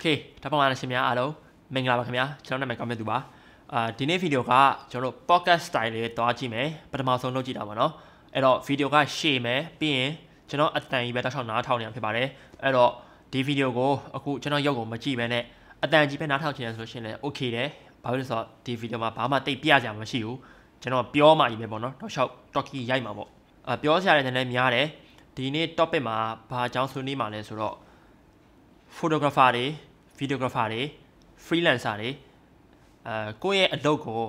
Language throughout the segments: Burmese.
โอเคဒါပေါ်မှာရှင်များအားလုံးမင်္ဂလာပါခင်ဗျာကျွန်တော်နာမည်ကောင်းမြတ်သူပါအာဒီနေ့ဗီဒီယိုကကျွန်တော်တို့ podcast style လေးတွားကြည့်မယ်ပထမဆုံးလုပ်ကြည့်တာပါเนาะအဲ့တော့ဗီဒီယိုကရှေ့မယ်ပြီးရင်ကျွန်တော်အတန်ကြီးပဲတောက်ချောင်းနားထောင်နေတာဖြစ်ပါတယ်အဲ့တော့ဒီဗီဒီယိုကိုအခုကျွန်တော်ရုပ်ကိုမကြည့်ဘဲနဲ့အတန်ကြီးပဲနားထောင်ချင်တယ်ဆိုလို့ရှင်လည်း okay တယ်ဘာလို့လဲဆိုတော့ဒီဗီဒီယိုမှာဘာမှတိတ်ပြကြမှာမရှိဘူးကျွန်တော်ပြောမှကြီးပဲပေါ့เนาะတော့ရှောက် talkie ရိုက်မှာပေါ့အာပြောစရာတွေလည်းများတယ်ဒီနေ့ topic မှာဘာအကြောင်းဆွေးနွေးမှာလဲဆိုတော့ photographer တွေ videographer တွေ freelancer တွေအဲကိုယ့်ရဲ့အလုပ်ကို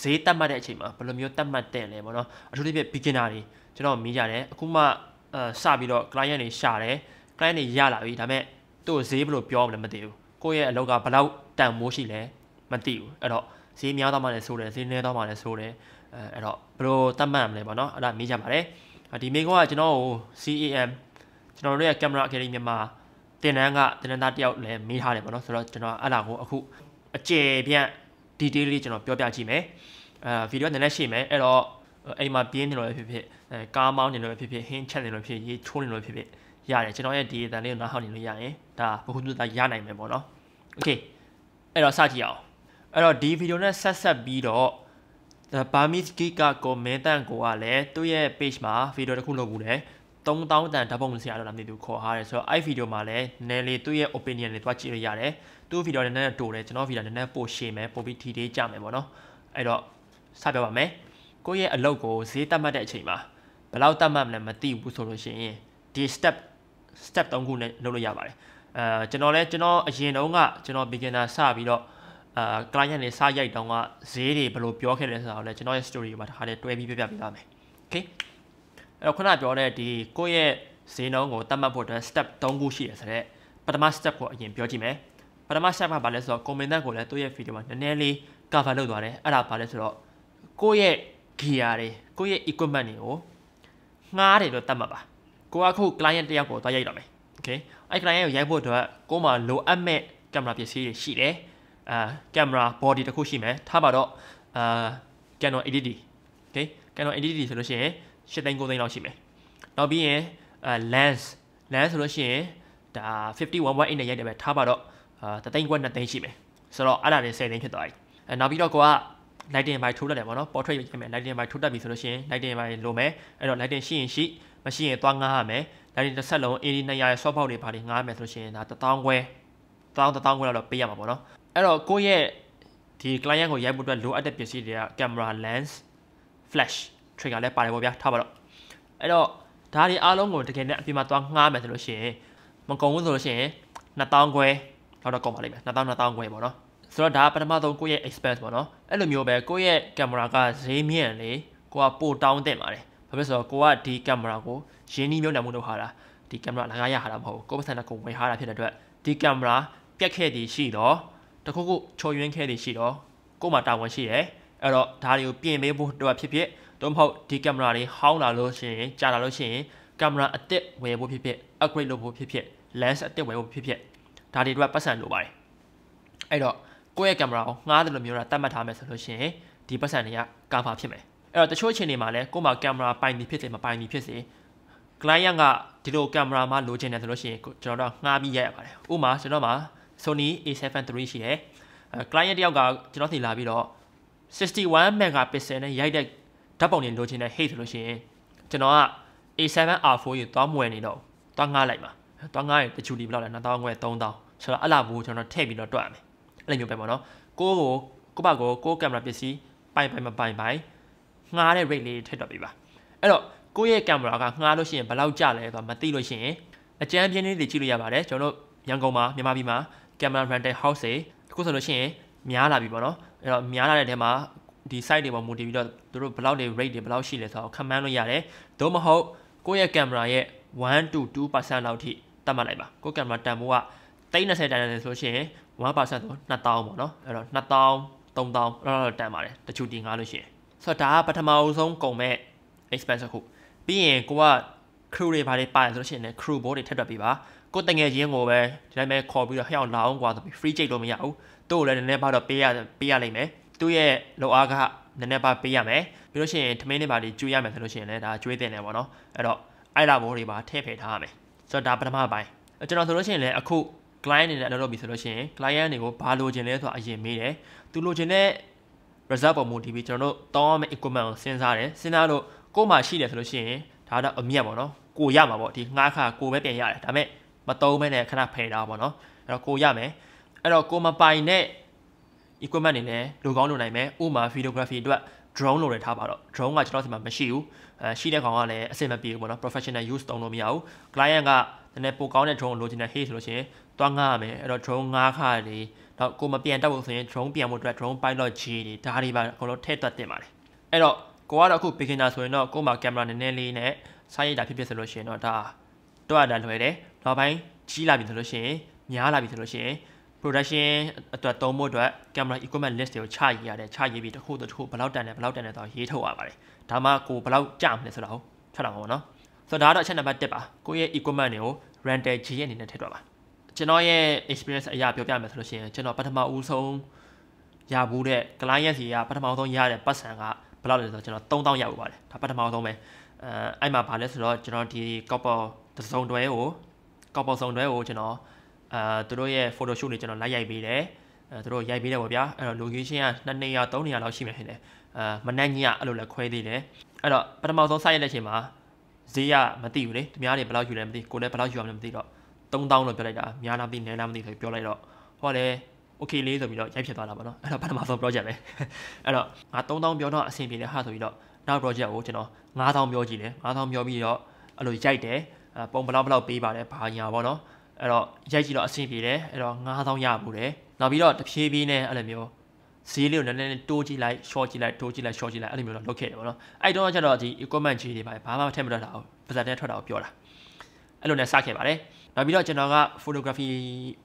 ဈေးတတ်မှတ်တဲ့အချိန်မှာဘယ်လိုမျိုးတတ်မှတ်တင်လဲပေါ့နော်အထူးသဖြင့် beginner တွေကျွန်တော်မြင်ကြတယ်အခုမှအဲစပြီးတော့ client တွေရှာတယ် client တွေရလာပြီဒါပေမဲ့သူ့ဈေးဘယ်လိုပြောမလဲမသိဘူးကိုယ့်ရဲ့အလုပ်ကဘယ်လောက်တန်မိုးရှိလဲမသိဘူးအဲ့တော့ဈေးများတော့မှလည်းဆိုးတယ်ဈေးနည်းတော့မှလည်းဆိုးတယ်အဲအဲ့တော့ဘယ်လိုတတ်မှတ်မလဲပေါ့နော်အဲ့ဒါမြင်ကြပါတယ်ဒီမိန်းကကျွန်တော်ကို CAM ကျွန်တော်တို့ရဲ့ Camera Academy မြန်မာတင်တန်းကတင်တန်းသားတယောက်လည်းမေးထားတယ်ပေါ့နော်ဆိုတော့ကျွန်တော်အဲ့ဒါကိုအခုအကျယ်ပြန့် detail လေးကျွန်တော်ပြောပြကြည့်မယ်အာဗီဒီယိုနည်းနည်းရှိမယ်အဲ့တော့အိမ်မှာပြင်းနေလို့ဖြစ်ဖြစ်အဲကားမောင်းနေလို့ဖြစ်ဖြစ်ဟင်းချက်နေလို့ဖြစ်ရေးချိုးနေလို့ဖြစ်ဖြစ်ရတယ်ကျွန်တော်ရဲ့ဒီအတန်လေးကိုနားဟောင်းနေလို့ရရင်ဒါဘဟုသုတရနိုင်မယ်ပေါ့နော်โอเคအဲ့တော့စကြည့်အောင်အဲ့တော့ဒီဗီဒီယိုနဲ့ဆက်ဆက်ပြီးတော့ Burmese Geek ကိုမင်းတန်ကိုကလည်းသူ့ရဲ့ page မှာဗီဒီယိုတစ်ခုလုပ်ဘူးတယ်3000တန်ဓာတ်ပုံဆရာတော့လည်းမသိဘူးခေါ်ထားတယ်ဆိုတော့အဲ့ဗီဒီယိုမှာလည်းနည်းလေးသူ့ရဲ့ opinion တွေသွားကြည့်လို့ရတယ်သူ့ဗီဒီယိုနည်းနည်းတိုတယ်ကျွန်တော်ဗီဒီယိုနည်းနည်းပိုရှင်းမယ်ပိုပြီးထီသေးကြမယ်ပေါ့နော်အဲ့တော့စပြောပါမယ်ကိုယ့်ရဲ့အလုပ်ကိုဈေးသတ်မှတ်တဲ့အချိန်မှာဘယ်လောက်သတ်မှတ်မလဲမသိဘူးဆိုလို့ရှိရင်ဒီ step step 3ခုနဲ့လုပ်လို့ရပါတယ်အဲကျွန်တော်လည်းကျွန်တော်အရင်တုန်းကကျွန်တော် beginner စပြီးတော့အာ client တွေစရိုက်တောင်းကဈေးတွေဘယ်လိုပြောခဲ့လဲဆိုတာကိုလည်းကျွန်တော်ရဲ့ story မှာထားတယ်တွဲပြီးပြပြပေးပါမယ် okay အဲ့တော့ခုနပြောတဲ့ဒီကိုယ့်ရဲ့ဈေးနှုန်းကိုသတ်မှတ်ဖို့အတွက် step 3ခုရှိရဆိုတော့ပထမ step ကိုအရင်ပြောကြည့်မယ်ပထမ step ကဘာလဲဆိုတော့ comment ကိုလည်းသူ့ရဲ့ video မှာနည်းနည်းလေး cover လုပ်သွားတယ်အဲ့ဒါဘာလဲဆိုတော့ကိုယ့်ရဲ့ gear တွေကိုယ့်ရဲ့ equipment တွေကိုငှားတယ်လို့သတ်မှတ်ပါကိုကခု client တယောက်ကိုသွားရိုက်တော့မယ် okay အဲ့ client ကိုရိုက်ဖို့အတွက်ကိုမှလိုအပ်မဲ့ camera ပစ္စည်းတွေရှိတယ်အာ camera body တစ်ခုရှိမယ်ထားပါတော့အာ Canon 80 okay Canon 80ဆိုလို့ရှိရင်၈သိန်း၉သိန်းလောက်ရှိမယ်နောက်ပြီးရင်အဲ lens lens ဆိုလို့ရှိရင်ဒါ51.8နဲ့ရိုက်တယ်ပဲထားပါတော့အာ3သိန်းကွက်2သိန်းရှိမယ်ဆိုတော့အဲ့ဒါတွေ10သိန်းဖြစ်သွားပြီအဲနောက်ပြီးတော့ကိုက lighting by ထိုးတတ်တယ်ပေါ့နော် portrait ရိုက်မယ် lighting by ထိုးတတ်ပြီဆိုလို့ရှိရင် lighting by လိုမယ်အဲ့တော့ lighting ရှိရင်ရှိမရှိရင်သွားငားရမယ် lighting တစ်ဆက်လုံး AD 200ရဲ့ soft box တွေဘာတွေငားရမယ်ဆိုလို့ရှိရင်ဒါ1000ခွဲ1000 1000ခွဲလောက်တော့ပေးရမှာပေါ့နော်အဲ့တော့ကိုရဲ့ဒီ client ကိုရိုက်ဖို့အတွက်လိုအပ်တဲ့ပစ္စည်းတွေက camera lens flash trigger လည်းပါတယ်ပေါ့ဗျာထားပါတော့အဲ့တော့ဒါတွေအားလုံးကိုတကယ်နဲ့အပြင်မှာသွားငှားမယ်ဆိုလို့ရှိရင်မကုန်ဘူးဆိုလို့ရှိရင်2000ခွဲလောက်တော့ကုန်ပါလိမ့်မယ်2000 2000ခွဲပေါ့နော်ဆိုတော့ဒါကပထမဆုံးကိုယ့်ရဲ့ expense ပေါ့နော်အဲ့လိုမျိုးပဲကိုယ့်ရဲ့ကင်မရာကဈေးမြင့်လေကိုကပိုတောင်းတင်ပါတယ်ဘာဖြစ်ဆိုတော့ကိုကဒီကင်မရာကိုရင်းနှီးမြှုပ်နှံမှုလုပ်ဟာတာဒီကင်မရာလကားရဟာတာမဟုတ်ဘူးကိုယ်ပစံနဲ့ကိုဝယ်ဟာတာဖြစ်တဲ့အတွက်ဒီကင်မရာပြက်ခဲ့သည်ရှိတော့တခုခုချော်ယွင်းခဲ့သည်ရှိတော့ကို့မှာတာဝန်ရှိရယ်အဲ့တော့ဒါတွေကိုပြင်ပေးဖို့တော့ဖြစ်ဖြစ်သို့မဟုတ်ဒီကင်မရာတွေဟောင်းလာလို့ရှိရင်ကြာလာလို့ရှိရင်ကင်မရာအစ်စ်ဝယ်ဖို့ဖြစ်ဖြစ် upgrade လုပ်ဖို့ဖြစ်ဖြစ် lens အစ်စ်ဝယ်ဖို့ဖြစ်ဖြစ်ဒါတွေတော့ပတ်စံလိုပါတယ်အဲ့တော့ကိုယ့်ရဲ့ကင်မရာကိုငှားတယ်လို့မျိုးတာတတ်မှတ်ထားမယ်ဆိုလို့ရှိရင်ဒီပတ်စံတွေက cover ဖြစ်မယ်အဲ့တော့တချို့အချိန်တွေမှာလည်းကိုယ်မှာကင်မရာပိုင်နေဖြစ်စေမပိုင်နေဖြစ်စေ client ကဒီလိုကင်မရာမှလိုချင်တယ်ဆိုလို့ရှိရင်ကျွန်တော်တို့ငှားပြီးရရပါတယ်ဥပမာကျွန်တော်မှာ Sony A7 III ရှိတယ် client တယောက်ကကျွန်တော်စီလာပြီးတော့61 megapixel နဲ့ရိုက်တဲ့ဓာတ်ပုံတွေလိုချင်တဲ့ height ဆိုလို့ရှိရင်ကျွန်တော်က A7R4 ကိုသွားမွယ်နေတော့သွားငားလိုက်ပါသွားငားရင်တချူလီဘယ်လောက်လဲ2000ခွဲ3000ဆိုတော့အဲ့လာဘူးကျွန်တော်ထည့်ပြီးတော့တွက်ရမယ်အဲ့လိုမျိုးပဲပေါ့နော်ကိုကိုကိုပါကိုကိုကင်မရာပစ္စည်းပိုင်ပိုင်မပိုင်ပိုင်ငားတဲ့ rate လေးထည့်တော့ပြပါအဲ့တော့ကိုရဲ့ကင်မရာကငားလို့ရှိရင်ဘယ်လောက်ကျလဲဆိုတာမသိလို့ရှိရင်အကြမ်းပြင်းလေးတွေကြည့်လို့ရပါတယ်ကျွန်တော်တို့ရန်ကုန်မှာမြန်မာပြည်မှာကင်မရာ rental house တွေတခုဆိုလို့ရှိရင် များလာပြီပေါ့နော်အဲ့တော့များလာတဲ့ထဲမှာဒီ site တွေပေါ်မူတည်ပြီးတော့သူတို့ဘယ်လောက်တွေ rate တွေဘယ်လောက်ရှိလဲဆိုတော့ command လို့ရတယ်သို့မဟုတ်ကိုယ့်ရဲ့ camera ရဲ့1 to 2%လောက်ထိတတ်မှတ်လိုက်ပါကိုယ့် camera တန်ဖိုးက30တန်တယ်ဆိုလို့ရှိရင်1%ဆို2000ပေါ့နော်အဲ့တော့2000 3000အဲ့တော့တန်ပါတယ်တချို့တင်ကားလို့ရှိရင်ဆိုတော့ဒါကပထမအဆုံးကုန်မဲ့ expense တစ်ခုပြီးရင်ကိုက crew တွေဘာတွေပါတယ်ဆိုလို့ရှိရင်လည်း crew board တွေထပ်တွက်ပေးပါကိုတငယ်ချင်းကိုပဲဒီတိုင်းပဲခေါ်ပြီးတော့ဟဲ့အောင်လာအောင်กว่าဆိုပြီး free ကြိတ်လို့မရဘူးသူ့ကိုလည်းနည်းနည်းပါတော့ပေးရပေးရလိမ့်မယ်သူ့ရဲ့လောက်အားကနည်းနည်းပါပေးရမယ်ပြီးလို့ရှိရင်ထမင်းတွေပါတွေကျွေးရမယ်ဆိုလို့ရှိရင်လည်းဒါကျွေးတင်တယ်ပေါ့နော်အဲ့တော့အဲ့လာဘောတွေပါထည့်ဖယ်ထားရမယ်ဆိုတော့ဒါပထမပိုင်းကျွန်တော်ဆိုလို့ရှိရင်လည်းအခု client တွေနဲ့အလုပ်လုပ်ပြီဆိုလို့ရှိရင် client တွေကိုဘာလိုချင်လဲဆိုတာအရင်မေးတယ်သူလိုချင်တဲ့ result ပေါ်မူတည်ပြီးကျွန်တော်တို့တောင်းရမယ့် equipment ကိုစဉ်းစားတယ်စဉ်းစားလို့ကို့မှာရှိတယ်ဆိုလို့ရှိရင်ဒါတော့အမြတ်ပေါ့နော်ကိုရမှာပေါ့ဒီငါးခါကိုပဲပြန်ရတယ်ဒါပေမဲ့မတုံးမဲနဲ့ခဏဖယ်တာပေါ့နော်အဲ့တော့ကိုရမယ်အဲ့တော့ကိုမပိုင်တဲ့ equipment တွေလည်းလိုကောင်းလိုနိုင်မယ်ဥမာ videography အတွက် drone လိုလည်းထားပါတော့ drone ကကျွန်တော်ဆီမှာမရှိဘူးအဲရှိတဲ့ကောင်ကလည်းအဆင်မပြေဘူးပေါ့နော် professional use တုံးလို့မရဘူး client ကနည်းနည်းပိုကောင်းတဲ့ drone လိုချင်တဲ့ hey ဆိုလို့ရှိရင်သွားငှားရမယ်အဲ့တော့ drone ငှားခါတွေတော့ကိုမပြန်တတ်ဘူးဆိုရင် drone ပြန်ဖို့အတွက် drone pilot G တွေဒါတွေပါအကုန်လုံးထည့်သွက်တင်ပါတယ်အဲ့တော့ကိုကတော့အခု beginner ဆိုရင်တော့ကိုမှာ camera နည်းနည်းလေးနဲ့ဆိုင်းရတာဖြစ်ဖြစ်ဆိုလို့ရှိရင်တော့ဒါတွက်ရတာလွယ်တယ်နောက်ပိုင်းကြီးလာပြီဆိုလို့ရှိရင်များလာပြီဆိုလို့ရှိရင် production အတွက်သုံးဖို့အတွက် camera equipment list တွေကိုချရည်ရတယ်ချရည်ပြီးတစ်ခုတစ်ခုဘယ်လောက်တန်တယ်ဘယ်လောက်တန်တယ်ဆိုတာရေးထုတ်ရပါတယ်ဒါမှကိုဘယ်လောက်ကြမလဲဆိုတာကိုထွက်လာမှာပေါ့နော်ဆိုတော့ဒါကတော့အချက်နံပါတ်1ပါကိုရဲ့ equipment တွေကို rental G ရဲ့အနေနဲ့ထည့်တော့ပါကျွန်တော်ရဲ့ experience အရာပြောပြမယ်ဆိုလို့ရှိရင်ကျွန်တော်ပထမဦးဆုံးရဘူးတဲ့ client စီကပထမဆုံးရတဲ့ပတ်စံကဘယ်လောက်လဲဆိုတော့ကျွန်တော်3000ရဘူးပါတယ်ဒါပထမဆုံးပဲအဲအဲ့မှာဗာလဲဆိုတော့ကျွန်တော်ဒီ copper တစုံတွဲကို copper စုံတွဲကိုကျွန်တော်အာသူတို့ရဲ့ photo shoot တွေကျွန်တော်လိုက်ရိုက်ပေးတယ်အဲသူတို့ရိုက်ပေးတယ်ပေါ့ဗျာအဲ့တော့ location က2နေရာ3နေရာလောက်ရှိမှဖြစ်တယ်အာမနက်ညအဲ့လိုလဲခွဲသေးတယ်အဲ့တော့ပထမဆုံးစရိုက်တဲ့အချိန်မှာဈေးကမသိဘူးလေသူများတွေဘယ်လောက်ယူလဲမသိကိုလည်းဘယ်လောက်ယူရမလဲမသိတော့3000လို့ပြောလိုက်တာများလားမသိနည်းလားမသိဆိုပြောလိုက်တော့ဟောလေโอเคလေးဆိုပြီးတော့ရိုက်ဖြစ်သွားတာပေါ့နော်အဲ့တော့ပထမဆုံး project ပဲအဲ့တော့ငါ3000ပြောတော့အဆင်ပြေတယ်ဟာဆိုပြီးတော့နောက် project ကိုကျွန်တော်9000ပြောကြည့်တယ်9000ပြောပြီးတော့အဲ့လိုရိုက်တယ်ပုံဘလောက်ဘလောက်ပေးပါတယ်ဘာညာပေါ့နော်အဲ့တော့ရိုက်ကြည့်တော့အဆင်ပြေတယ်အဲ့တော့9000ရမှုတယ်နောက်ပြီးတော့တဖြည်းဖြည်းနဲ့အဲ့လိုမျိုးဈေးလေးကိုနည်းနည်းတိုးကြည့်လိုက် short ကြည့်လိုက်တိုးကြည့်လိုက် short ကြည့်လိုက်အဲ့လိုမျိုးတော့လုပ်ခဲ့တယ်ပေါ့နော်အဲ့တော့ကျတော့ဒီ equipment ကြီးတွေပါဘာမှထည့်မထွက်တာဘူးပါဇက်တဲ့ထွက်တာကိုပြောတာအဲ့လိုနဲ့စခဲ့ပါတယ်နောက်ပြီးတော့ကျွန်တော်က photography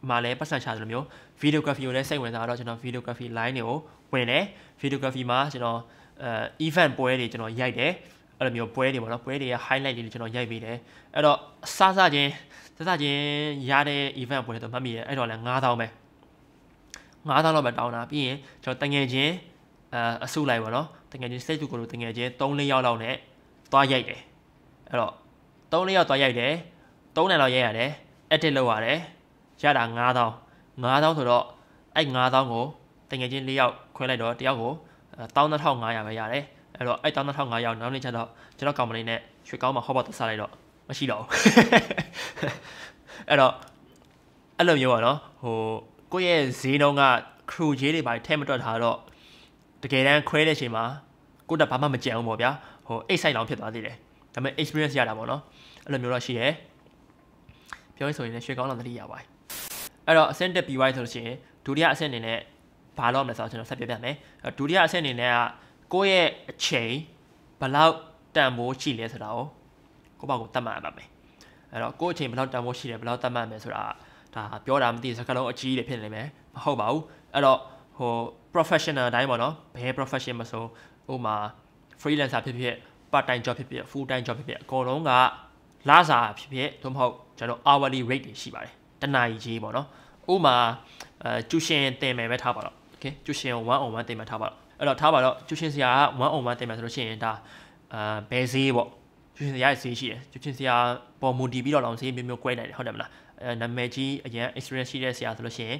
မှာလည်းပတ်စံချတယ်လို့မျိုး videography ကိုလည်းစိတ်ဝင်စားတော့ကျွန်တော် videography line တွေကိုဝင်တယ် videography မှာကျွန်တော်အဲ event ပွဲတွေကျွန်တော်ရိုက်တယ်အဲ့လိုမျိုးပွဲတွေပေါ့နော်ပွဲတွေရဲ့ highlight လေးတွေကျွန်တော်ရိုက်ပေးတယ်အဲ့တော့အစစချင်းစစချင်းရတဲ့ event ပွဲတွေတော့မမှီရအဲ့တော့လဲ9000ပဲ9000လောက်ပဲတောင်းတာပြီးရင်ကျွန်တော်တငယ်ချင်းအအဆုလိုက်ပေါ့နော်တငယ်ချင်း stage 2ကိုလို့တငယ်ချင်း3-4ယောက်လောက်နဲ့သွားရိုက်တယ်အဲ့တော့3-4ယောက်သွားရိုက်တယ်3နိုင်လောက်ရိုက်ရတယ် edit လုပ်ရတယ်ရတာ9000 9000ဆိုတော့အဲ့9000ကိုတငယ်ချင်း၄ယောက်ခွဲလိုက်တော့တယောက်ကို12500ပဲရတယ်အဲ့တော့အဲ့12500ရောက်နောက်နေ့ကျတော့ကျွန်တော် company နဲ့ရွှေကောင်းမှာဟောပါသစားလိုက်တော့မရှိတော့ဘူးအဲ့တော့အဲ့လိုမျိုးပါနော်ဟိုကိုယ့်ရဲ့ဈေးနှုန်းက crew ကြီးတွေပါထဲမတွက်ထားတော့တကယ်တမ်းခွဲတဲ့အချိန်မှာကိုတက်ဘာမှမကြံဘူးပေါ့ဗျာဟိုအိတ်ဆိုင်လောင်ဖြစ်သွားသေးတယ်ဒါပေမဲ့ experience ရတာပေါ့နော်အဲ့လိုမျိုးတော့ရှိတယ်ပြောရဆိုရင်လည်းရွှေကောင်းလောင်တတိရပါတယ်အဲ့တော့အဆင့်တက်ပြီးသွားဆိုလို့ရှိရင်ဒုတိယအဆင့်အနေနဲ့ဘာလို့မလဲဆိုတော့ကျွန်တော်ဆက်ပြပြမယ်ဒုတိယအဆင့်အနေနဲ့ကကိုယ့်ရဲ့အချိန်ဘလောက်တန်ဖိုးရှိလဲဆိုတာကိုကိုယ့်ဘာကိုသတ်မှတ်ရပါမယ်အဲ့တော့ကိုယ့်အချိန်ဘလောက်တန်ဖိုးရှိတယ်ဘလောက်သတ်မှတ်မယ်ဆိုတာဒါပြောတာမသိစကားလုံးအကြီးတွေဖြစ်နေလိမ့်မယ်မဟုတ်ပါဘူးအဲ့တော့ဟို professional အတိုင်းပေါ့နော်ဘယ် profession မဆိုဥမာ freelancer ဖြစ်ဖြစ် part time job ဖြစ်ဖြစ် full time job ဖြစ်ဖြစ်အကုန်လုံးကလစာဖြစ်ဖြစ်သို့မဟုတ်ကျွန်တော် hourly rate တွေရှိပါတယ်တနာရီကြီးပေါ့နော်ဥမာအဲကျူရှင်တင်မယ်ပဲထားပါတော့ okay ကျူရှင်1 on 1တင်မယ်ထားပါတော့အဲ့တော့ထားပါတော့ကျူရှင်ဆရာက1 on 1တင်မယ်ဆိုလို့ရှိရင်ဒါအာဘယ်ဈေးပေါ့ကျူရှင်ဆရာရဲ့ဈေးရှိတယ်ကျူရှင်ဆရာပေါ်မူတည်ပြီးတော့လောင်ဈေးမျိုးမျိုးကွဲနိုင်တယ်ဟုတ်တယ်မလားအဲနာမည်ကြီးအရင် experience ရှိတဲ့ဆရာဆိုလို့ရှိရင်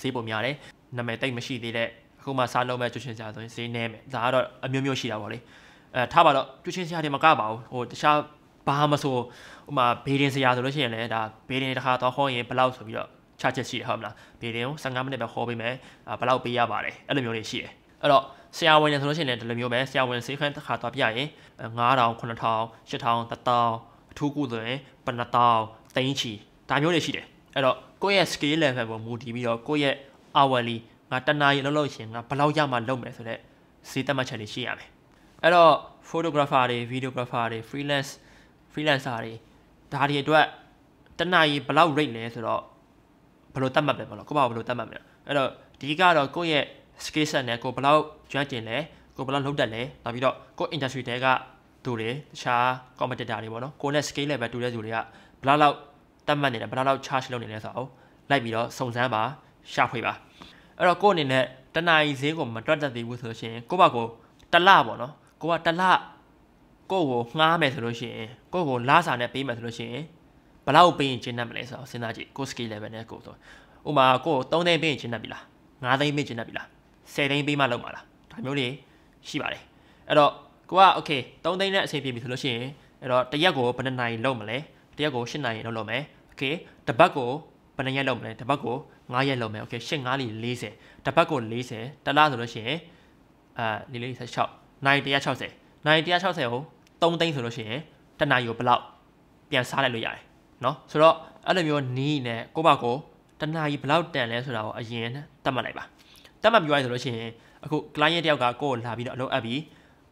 ဈေးပုံများတယ်နာမည်တိတ်မရှိသေးတဲ့အခုမှစားလုံးမဲ့ကျူရှင်ဆရာဆိုရင်ဈေးနည်းမယ်ဒါကတော့အမျိုးမျိုးရှိတာပေါ့လေအဲထားပါတော့ကျူရှင်ဆရာတွေမကပါဘူးဟိုတခြားဘာမဆိုဟိုမှာဘေဒင်ဆရာဆိုလို့ရှိရင်လည်းဒါဘေဒင်တစ်ခါတော့ဟောရင်ဘလောက်ဆိုပြီးတော့ချချက်ရှိတယ်ဟုတ်မလားဘေဒင်ကို15မိနစ်ပဲဟောပေးမယ်ဘလောက်ပေးရပါတယ်အဲ့လိုမျိုးတွေရှိတယ်အဲ့တော့ဆရာဝန်တွေဆိုလို့ရှိရင်လည်းဒီလိုမျိုးပဲဆရာဝန်စေခန်းတစ်ခါသွားပြရင်9000 9000 8000 1000အထူးကုဆိုရင်ပနတောင်းသိန်းချီဒါမျိုးတွေရှိတယ်အဲ့တော့ကိုယ့်ရဲ့ scale level ပေါ်မူတည်ပြီးတော့ကိုယ့်ရဲ့ hourly ငါတနာရီလောက်လောက်ရှင်ငါဘယ်လောက်ရမှလုပ်မယ်ဆိုတော့ဈေးသတ်မှတ်ချက်တွေရှိရမယ်အဲ့တော့ photographer တွေ videographer တွေ freelance freelancer တွေဒါတွေအတွက်တနာရီဘယ်လောက် rate လဲဆိုတော့ဘယ်လိုသတ်မှတ်ပဲမလို့ကိုယ့်ဘာဘယ်လိုသတ်မှတ်မလဲအဲ့တော့ဒီကတော့ကိုယ့်ရဲ့ skill set နဲ့ကိုဘလောက်ကျွမ်းကျင်လဲကိုဘလောက်လုပ်တတ်လဲနောက်ပြီးတော့ကို industry တဲကသူတွေတခြား competitor တွေပေါ့နော်ကိုနဲ့ skill level တူတဲ့သူတွေကဘလောက်လောက်တတ်မှတ်နေတယ်ဘလောက်လောက် charge လုပ်နေလဲဆိုတော့လိုက်ပြီးတော့စုံစမ်းပါရှာဖွေပါအဲ့တော့ကိုအနေနဲ့တနာရီဈေးကိုမတွက်တတ်သေးဘူးဆိုလို့ရှိရင်ကိုဘကိုတလပေါ့နော်ကိုကတလကိုကိုငှားမယ်ဆိုလို့ရှိရင်ကိုကိုလစာနဲ့ပေးမယ်ဆိုလို့ရှိရင်ဘလောက်ပေးရင်ကျင်းတတ်မလဲဆိုတော့စဉ်းစားကြည့်ကို skill level နဲ့ကိုဆိုဥမာကို3သိန်းပေးရင်ကျင်းတတ်ပြီလား5သိန်းပေးရင်ကျင်းတတ်ပြီလား10သိန်းပေးမှလောက်ပါလားဒါမျိုးတွေရှိပါတယ်အဲ့တော့ကိုကโอเค3သိန်းနဲ့အဆင်ပြေပြီဆိုလို့ရှိရင်အဲ့တော့တရက်ကိုဘယ်နှစ်နာရီလောက်မလဲတရက်ကို8နာရီလောက်လောက်မယ်โอเคတပတ်ကိုဘယ်နှရက်လောက်မလဲတပတ်ကို9ရက်လောက်မယ်โอเค8 9လီ40တပတ်ကို40တလားဆိုလို့ရှိရင်အာလေးလေး16နိုင်160နိုင်160ကို3သိန်းဆိုလို့ရှိရင်တနာရီကိုဘယ်လောက်ပြန်စားလိုက်လို့ရတယ်เนาะဆိုတော့အဲ့လိုမျိုးနီးနဲ့ကိုပါကိုတနာရီဘယ်လောက်တန်လဲဆိုတာကိုအရင်သတ်မှတ်လိုက်ပါတတ်မှတ်ပြီးသွားရင်ဆိုလို့ရှိရင်အခု client တယောက်ကကိုယ့်ကိုလာပြီးတော့အလုပ်အပ်ပြီး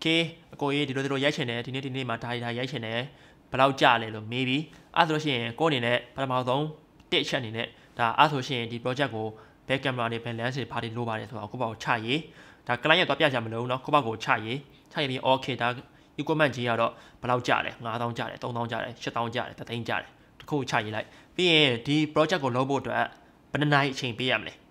okay အကိုကြီးဒီလိုဒီလိုရိုက်ချင်တယ်ဒီနေ့ဒီနေ့မှာဒါဒါရိုက်ချင်တယ်ဘယ်လောက်ကြလဲလို့မေးပြီးအဲ့ဆိုလို့ရှိရင်ကိုယ့်အနေနဲ့ပထမဆုံးတစ်ချက်အနေနဲ့ဒါအဲ့ဆိုရှင်ဒီ project ကိုဘယ်ကင်မရာနဲ့ဘယ်လမ်းစီဘာတွေလိုပါတယ်ဆိုတော့ကိုပေါ့ကိုချရေးဒါ client ရဲ့တော့ပြချင်မလို့เนาะကိုပေါ့ကိုချရေးချရေးပြီး okay ဒါ equipment ကြီးကတော့ဘယ်လောက်ကြလဲ9000ကြတယ်3000ကြတယ်7000ကြတယ်3000ကြတယ်တခုချရေးလိုက်ပြီးရင်ဒီ project ကိုလုပ်ဖို့အတွက်ဘယ်နှနာရီအချိန်ပေးရမလဲ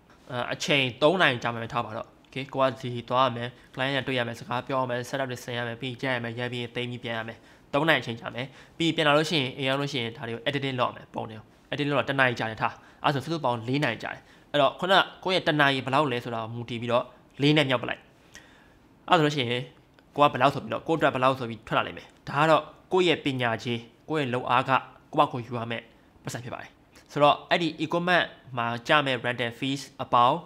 အချိန်3နိုင်ကြာမှထားပါတော့ okay ကိုကဒီသွားရမယ် client နဲ့တွေ့ရမယ်စကားပြောရမယ် setup တွေဆင်ရမယ်ပြီးကြရမယ်ရပြီးသိမ်းပြီးပြန်ရမယ်3နိုင်အချိန်ကြာမယ်ပြီးပြန်လာလို့ရှိရင်အိမ်ရောက်လို့ရှိရင်ဒါတွေကို editing လုပ်ရမယ်ပုံတွေကို editing လုပ်တော့တနိုင်ကြာတယ်ထားအဲ့ဆိုစုစုပေါင်း4နိုင်ကြာတယ်အဲ့တော့ခုနကိုရဲ့တနိုင်ဘယ်လောက်လဲဆိုတာမူတည်ပြီးတော့4နဲ့မြောက်ပလိုက်အဲ့ဆိုလို့ရှိရင်ကိုကဘယ်လောက်ဆိုပြီးတော့ကိုအတွက်ဘယ်လောက်ဆိုပြီးထွက်လာလိမ့်မယ်ဒါကတော့ကိုရဲ့ပညာကြီးကိုရဲ့လုံအားကကိုယ့်ဘာကိုယူရမယ်ပတ်စံဖြစ်ပါတယ်ဆိုတော့အဲ့ဒီ e-commerce မှာကြမဲ့ rental fees အပေါင်း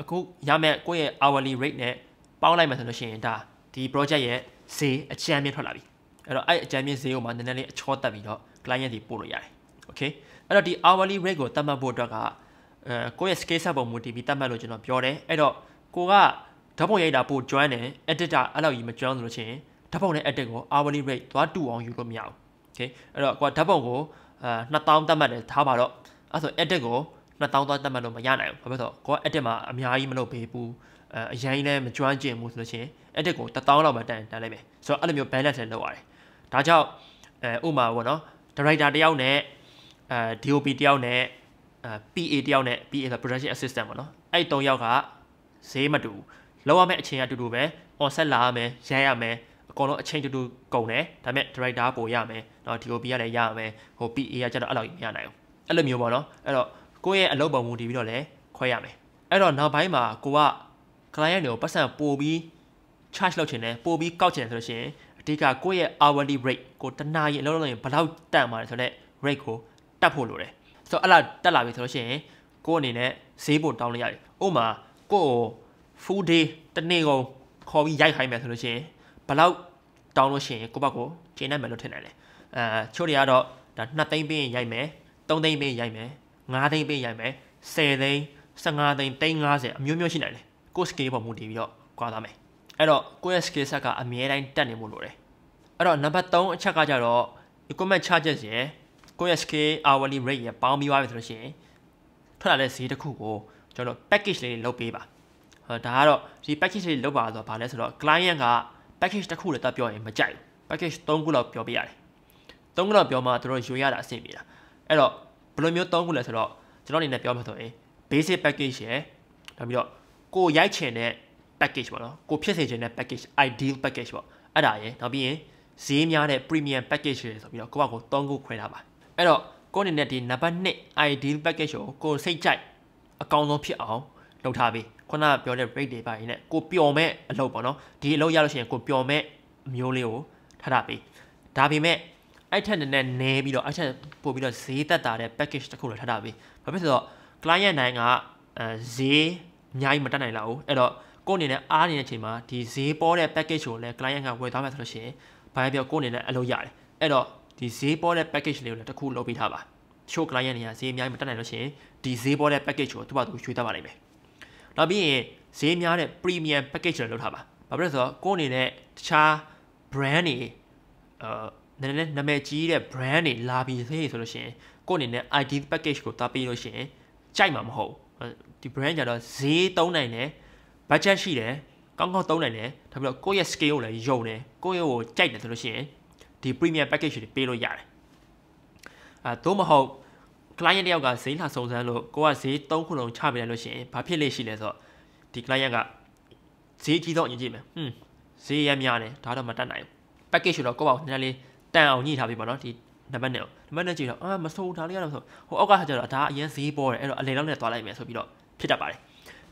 အခုရမဲ့ကိုယ့်ရဲ့ hourly rate နဲ့ပေါင်းလိုက်မှဆိုလို့ရှိရင်ဒါဒီ project ရဲ့ဈေးအကြမ်းမြင့်ထွက်လာပြီအဲ့တော့အဲ့အကြမ်းမြင့်ဈေးကိုမှနည်းနည်းလေးအချောတက်ပြီးတော့ client တွေပို့လို့ရတယ် okay အဲ့တော့ဒီ hourly rate ကိုသတ်မှတ်ဖို့အတွက်ကအဲကိုယ့်ရဲ့ scale set ပုံမူတည်ပြီးသတ်မှတ်လို့ကျွန်တော်ပြောတယ်အဲ့တော့ကိုကဓာတ်ပုံရိုက်တာပို့ကျွမ်းတယ် editor အဲ့လောက်ကြီးမကျွမ်းဆိုလို့ရှိရင်ဓာတ်ပုံနဲ့ edit ကို hourly rate သွားတူအောင်ယူလို့မရဘူး okay အဲ့တော့ကိုကဓာတ်ပုံကိုအာ2000တက်မှတ်တယ်ထားပါတော့အဲ့ဆို edit ကို2000သွားတတ်မှတ်လို့မရနိုင်ဘူးဘာဖြစ်တော့ကိုကအက်တစ်မှာအများကြီးမလုပ်ပေးဘူးအဲအရင်လည်းမကျွမ်းကျင်ဘူးဆိုလို့ရှိရင်အက်တစ်ကို1000လောက်မှတန်တန်လိုက်မယ်ဆိုတော့အဲ့လိုမျိုး balance တွေလုပ်ရတယ်ဒါကြောင့်အဲဥမာပေါ့နော် director တယောက်နဲ့အဲ DOP တယောက်နဲ့အဲ PA တယောက်နဲ့ PA ဆို production assistant ပေါ့နော်အဲ့၃ယောက်ကဈေးမတူလောက်ရမယ့်အချိန်အတူတူပဲ on set လာရမယ်ရိုင်းရမယ်အကုန်လုံးအချိန်တူတူကုန်တယ်ဒါပေမဲ့ director ပို့ရမယ်เนาะ DOP ကလည်းရရမယ်ဟို PA ကကျတော့အဲ့လောက်ကြီးမရနိုင်ဘူးအဲ့လိုမျိုးပေါ့နော်အဲ့တော့ကိုယ့်ရဲ့အလုပ်ပေါ်မူတည်ပြီးတော့လည်းခွဲရမယ်အဲ့တော့နောက်ပိုင်းမှာကိုက client တွေကိုပတ်စံပို့ပြီး charge လုပ်ချင်တယ်ပို့ပြီးကောက်ချင်တယ်ဆိုလို့ရှိရင်အဓိကကိုယ့်ရဲ့ hourly rate ကိုတနာရီအလုပ်လုပ်ရင်ဘယ်လောက်တန်ပါလဲဆိုတော့ rate ကိုတတ်ဖို့လိုတယ်ဆိုတော့အဲ့လားတက်လာပြီဆိုလို့ရှိရင်ကိုအနေနဲ့ဈေးပို့တောင်းလိုက်ရတယ်ဥပမာကိုကို full day တနေ့ကုန်ခေါ်ပြီးရိုက်ခိုင်းမယ်ဆိုလို့ရှိရင်ဘယ်လောက်တောင်းလို့ရှိရင်ကိုဘက်ကိုချိန်နိုင်မယ်လို့ထင်တယ်လေအဲချို့တွေကတော့ဒါ2သိန်းပေးရင်ရိုက်မယ်3သိန်းပေးရင်ရိုက်မယ်9သိန်းပေးရိုက်မယ်10သိန်း15သိန်းသိန်း90အမျိုးမျိုးရှိနိုင်တယ်ကို scale ပေါ်မူတည်ပြီးတော့ကွာသွားမယ်အဲ့တော့ကိုယ့်ရဲ့ scale set ကအမြဲတမ်းတက်နေဖို့လိုတယ်အဲ့တော့ number 3အချက် ကကြတော့ equipment charges ရယ်ကိုယ့်ရဲ့ scale hourly rate ရယ်ပေါင်းပြီးသွားပြီဆိုလို့ရှိရင်ထွက်လာတဲ့ဈေးတစ်ခုကိုကျွန်တော် package လေးလုပ်ပေးပါဒါကတော့ဒီ package လေးလုပ်ပါဆိုတော့ဗာလဲဆိုတော့ client က package တစ်ခုလည်းတက်ပြောရင်မကြိုက်ဘူး package 3ခုလောက်ပြောပြရတယ်3ခုလောက်ပြောမှသူတို့ယူရတာအဆင်ပြေတာအဲ့တော့ဘယ်လိုမျိုးသုံးခုလဲဆိုတော့ကျွန်တော်အနေနဲ့ပြောမှဆိုရင် basic package ရယ်နောက်ပြီးတော့ကိုရိုက်ချင်တဲ့ package ပေါ့နော်ကိုဖြစ်စေချင်တဲ့ package ideal package ပေါ့အဲ့ဒါရယ်နောက်ပြီးရင်ဈေးများတဲ့ premium package ရယ်ဆိုပြီးတော့ကိုကကိုသုံးခုခွဲထားပါအဲ့တော့ကိုအနေနဲ့ဒီ number 2 ideal package ကိုကိုစိတ်ကြိုက်အကောင်းဆုံးဖြစ်အောင်လုပ်ထားပြီးခုနကပြောတဲ့ break တွေပါရင်လည်းကိုပျော်မဲ့အလုပ်ပေါ့နော်ဒီအလုပ်ရလို့ရှိရင်ကိုပျော်မဲ့မျိုးလေးကိုထားတာပြီးဒါပေမဲ့အဲ့ထက်နည်းနည်းနည်းပြီးတော့အဲ့ထက်ပို့ပြီးတော့ဈေးသက်တာတဲ့ package တစ်ခုလည်းထပ်တာပြီဘာဖြစ်ဆိုတော့ client နိုင်ကအဲဈေးအများကြီးမတက်နိုင်လောက်ဘူးအဲ့တော့ကိုအနေနဲ့အားနေတဲ့အချိန်မှာဒီဈေးပေါ်တဲ့ package ကိုလည်း client ကဝယ်သွားမယ်ဆိုလို့ရှိရင်ဘာပြောကိုအနေနဲ့အလုပ်ရတယ်အဲ့တော့ဒီဈေးပေါ်တဲ့ package လေးကိုလည်းတစ်ခုလုပ်ပေးထားပါချို့ client တွေကဈေးအများကြီးမတက်နိုင်လို့ရှိရင်ဒီဈေးပေါ်တဲ့ package ကိုသူ့ဘာသူရွှေ့တတ်ပါလိမ့်မယ်နောက်ပြီးရင်ဈေးများတဲ့ premium package လည်းလုပ်ထားပါဘာဖြစ်လို့ဆိုတော့ကိုအနေနဲ့တခြား brand တွေအာနည်းနည်းနာမည်ကြီးတဲ့ brand တွေလာပြီးသေးဆိုလို့ရှိရင်ကိုယ့်အနေနဲ့ ID package ကိုသွားပေးလို့ရှိရင်ကြိုက်မှာမဟုတ်ဒီ brand ကြတော့ဈေးသုံးနိုင်တယ် budget ရှိတယ်ကောင်းကောင်းသုံးနိုင်တယ်ဒါပြီးတော့ကိုယ့်ရဲ့ scale ကိုလည်းယုံတယ်ကိုယ့်ရဲ့ကိုကြိုက်တယ်ဆိုလို့ရှိရင်ဒီ premium package တွေပေးလို့ရတယ်အဲသို့မဟုတ် client တယောက်ကဈေးလာစုံစမ်းလို့ကိုကဈေး3ခုလုံးချပေးလိုက်လို့ရှိရင်ဘာဖြစ်လိမ့်ရှိလဲဆိုတော့ဒီ client ကဈေးကြီးဆုံးအရင်ကြည့်မယ်ဟွန်းဈေးရများတယ်ဒါတော့မတတ်နိုင်ဘူး package တော့ကိုပေါ့နည်းနည်းလေးတန်အောင်ညှိထားပြီးပါနော်ဒီနံပါတ်နဲ့နံပါတ်နဲ့ကြည့်တော့အာမဆိုးဒါလေးကတော့ဆိုဟိုအောက်ကဟာကျတော့ဒါအရင်ဈေးပေါ်တယ်အဲ့တော့အလေလောက်နဲ့သွားလိုက်မယ်ဆိုပြီးတော့ဖြစ်တတ်ပါတယ်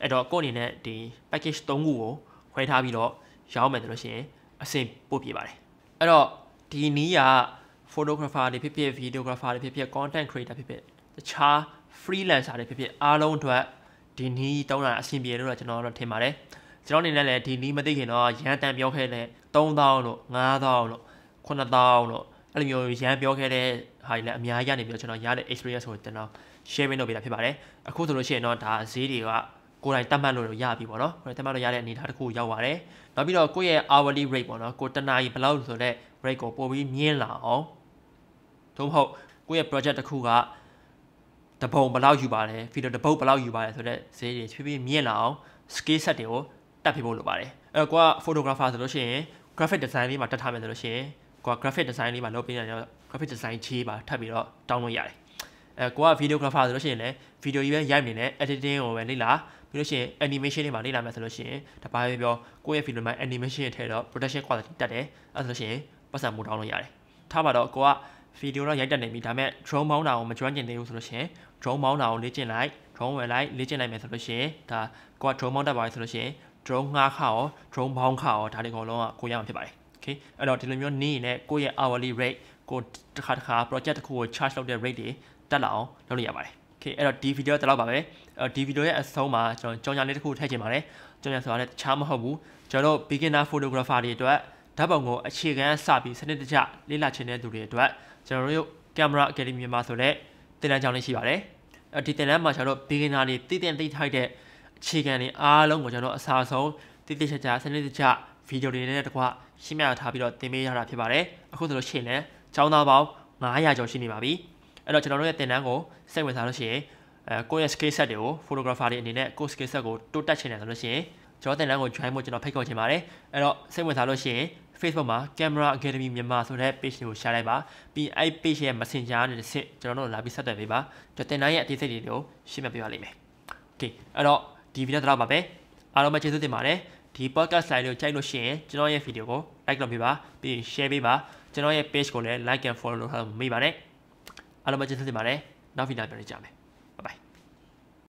အဲ့တော့ကို့အနေနဲ့ဒီ package 3ခုကိုခွဲထားပြီးတော့ရောင်းမယ်ဆိုလို့ရှိရင်အဆင်ပို့ပြပါတယ်အဲ့တော့ဒီနီးက photographer တွေဖြစ်ဖြစ် videographer တွေဖြစ်ဖြစ် content creator ဖြစ်ဖြစ်တခြား freelancer တွေဖြစ်ဖြစ်အားလုံးအတွက်ဒီနီးတောင်းတာအဆင်ပြေလို့တော့ကျွန်တော်တို့ထင်ပါတယ်ကျွန်တော်အနေနဲ့လည်းဒီနီးမသိခင်တော့ရန်တန်ပြောခဲ့တဲ့3000လို့5000လို့9000တော့အဲ့လိုမျိုးရန်ပြောခဲ့တဲ့ဟာတွေလည်းအများကြီးနေပြီးတော့ကျွန်တော်ရတဲ့ experience ကိုကျွန်တော် sharing လုပ်ပေးတာဖြစ်ပါတယ်အခုဆိုလို့ရှိရင်တော့ဒါဈေးတွေကကိုယ်တိုင်တတ်မှတ်လို့ရပြီပေါ့နော်ကိုယ်တိုင်တတ်မှတ်လို့ရတဲ့အနေအထားတစ်ခုရောက်ပါတယ်နောက်ပြီးတော့ကိုယ့်ရဲ့ hourly rate ပေါ့နော်ကိုတနာရီဘယ်လောက်ဆိုတဲ့ rate ကိုပို့ပြီးမြင့်လာအောင်သို့မဟုတ်ကိုယ့်ရဲ့ project တစ်ခုကတပုံဘယ်လောက်ယူပါတယ်ဖီလိုတပုတ်ဘယ်လောက်ယူပါတယ်ဆိုတဲ့ဈေးတွေဖြည်းဖြည်းမြင့်လာအောင် skill set တွေကိုတက်ပြဖို့လိုပါတယ်အဲကိုက photographer ဆိုလို့ရှိရင် graphic design လေးမှာတက်ထားမယ်ဆိုလို့ရှိရင်ကိုက graphic design လေးပါလုပ်ပေးနေတယ် graphic design ချေးပါထပ်ပြီးတော့တောင်းလို့ရတယ်အဲကိုက videographer ဆိုလို့ရှိရင်လည်း video ကြီးပဲရိုက်နေတယ် editing ကိုပဲလေ့လာပြီးလို့ရှိရင် animation တွေပါလေ့လာမယ်ဆိုလို့ရှိရင်ဒါပါပဲပြောကိုယ့်ရဲ့ video မှာ animation ထည့်တော့ production quality တက်တယ်အဲဆိုလို့ရှိရင်ပတ်စံမှုတောင်းလို့ရတယ်ထားပါတော့ကိုက video တော့ရိုက်တက်နေပြီဒါပေမဲ့ drone မောင်းတာကိုမကျွမ်းကျင်သေးဘူးဆိုလို့ရှိရင် drone မောင်းတာကိုလေ့ကျင့်လိုက် drone ဝယ်လိုက်လေ့ကျင့်လိုက်မယ်ဆိုလို့ရှိရင်ဒါကိုက drone မောင်းတတ်ပါလေဆိုလို့ရှိရင် drone ငှားခါရော drone ဘောင်းခါရောဒါတွေအကုန်လုံးကကိုရအောင်ဖြစ်ပါတယ် okay အဲ့တော့ဒီလိုမျိုးနေ့နဲ့ကိုယ့်ရဲ့ hourly rate ကိုတစ်ခါတစ်ခါ project တစ်ခုကို charge လုပ်တဲ့ rate တွေတက်လာအောင်လုပ်လို့ရပါတယ် okay အဲ့တော့ဒီ video တက်တော့ပါပဲအဲ့ဒီ video ရဲ့အဆုံးမှာကျွန်တော်ကြောင်ညာလေးတစ်ခုထည့်ချင်ပါတယ်ကြောင်ညာဆိုတာလည်းတခြားမဟုတ်ဘူးကျွန်တော်တို့ beginner photographer တွေအတွက်ဓာတ်ပုံကိုအခြေခံစပြီးစနစ်တကျလေ့လာချင်တဲ့သူတွေအတွက်ကျွန်တော်တို့ Camera Academy မှာဆိုတဲ့သင်တန်းကျောင်းလေးရှိပါတယ်။ဒီသင်တန်းမှာကျွန်တော်တို့ beginner တွေတည်တင်သိထိုက်တဲ့အခြေခံတွေအားလုံးကိုကျွန်တော်အစားဆုံးတိတိကျကျစနစ်တကျဗီဒီယိုတွေနဲ့တကွရှင်းပြထားပြီးတော့သင်ပေးရတာဖြစ်ပါတယ်အခုဆိုလို့ရှိရင်လည်းကျောင်းသားပေါင်း900ကျော်ရှိနေပါပြီအဲ့တော့ကျွန်တော်တို့ရဲ့သင်တန်းကိုစိတ်ဝင်စားလို့ရှိရင်အဲကိုယ့်ရဲ့ skill set တွေကို photographer တွေအနေနဲ့ကိုယ့် skill set ကိုတိုးတက်ချင်တယ်ဆိုလို့ရှိရင်ကျွန်တော်သင်တန်းကို join ဖို့ကျွန်တော်ဖိတ်ခေါ်ချင်ပါတယ်အဲ့တော့စိတ်ဝင်စားလို့ရှိရင် Facebook မှာ Camera Academy မြန်မာဆိုတဲ့ page ကို share လိုက်ပါပြီးအဲ့ page ရဲ့ Messenger နဲ့တစ်ဆင့်ကျွန်တော်တို့လာပြီးဆက်သွယ်ပေးပါကျွန်တော်သင်တန်းရဲ့အသေးစိတ်တွေကိုရှင်းပြပေးပါလိမ့်မယ် Okay အဲ့တော့ဒီဗီဒီယိုတော့ပါပဲအားလုံးပဲကျေးဇူးတင်ပါတယ်ဒီ podcast slide ကိုကြိုက်လို့ရှိရင်ကျွန်တော်ရဲ့ video ကို like လုပ်ပေးပါပြီးရင် share ပေးပါကျွန်တော်ရဲ့ page ကိုလည်း like and follow လုပ်ထားမိပါတယ်အားလုံးပဲကျေးဇူးတင်ပါတယ်နောက် video ပြန်ကြမယ်